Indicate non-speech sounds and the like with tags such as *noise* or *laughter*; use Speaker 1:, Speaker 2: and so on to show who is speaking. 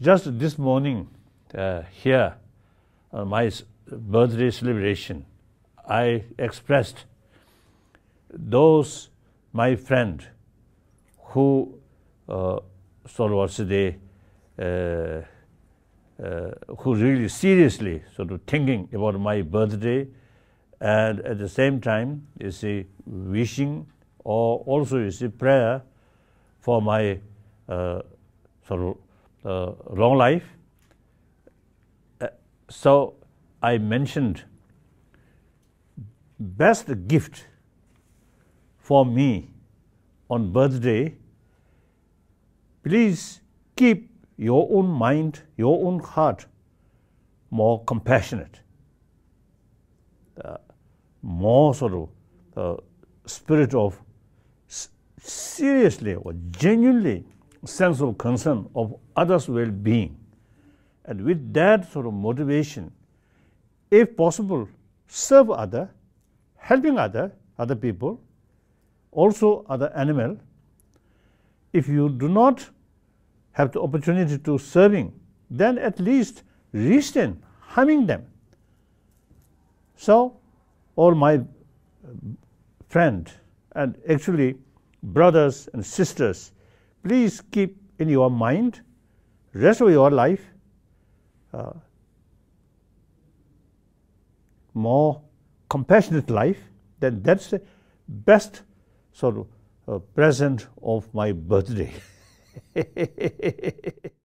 Speaker 1: Just this morning, uh, here, on my birthday celebration, I expressed those my friend who uh, sort of the uh, uh, who really seriously sort of thinking about my birthday and at the same time you see wishing or also you see prayer for my uh, sort of uh, long life. Uh, so I mentioned best gift for me on birthday. Please keep your own mind, your own heart more compassionate, uh, more sort of uh, spirit of seriously or genuinely sense of concern of others' well being. And with that sort of motivation, if possible, serve other, helping other, other people, also other animal. If you do not have the opportunity to serving, then at least restrain harming them. So, all my uh, friend and actually brothers and sisters please keep in your mind rest of your life uh, more compassionate life then that's the best sort of uh, present of my birthday *laughs*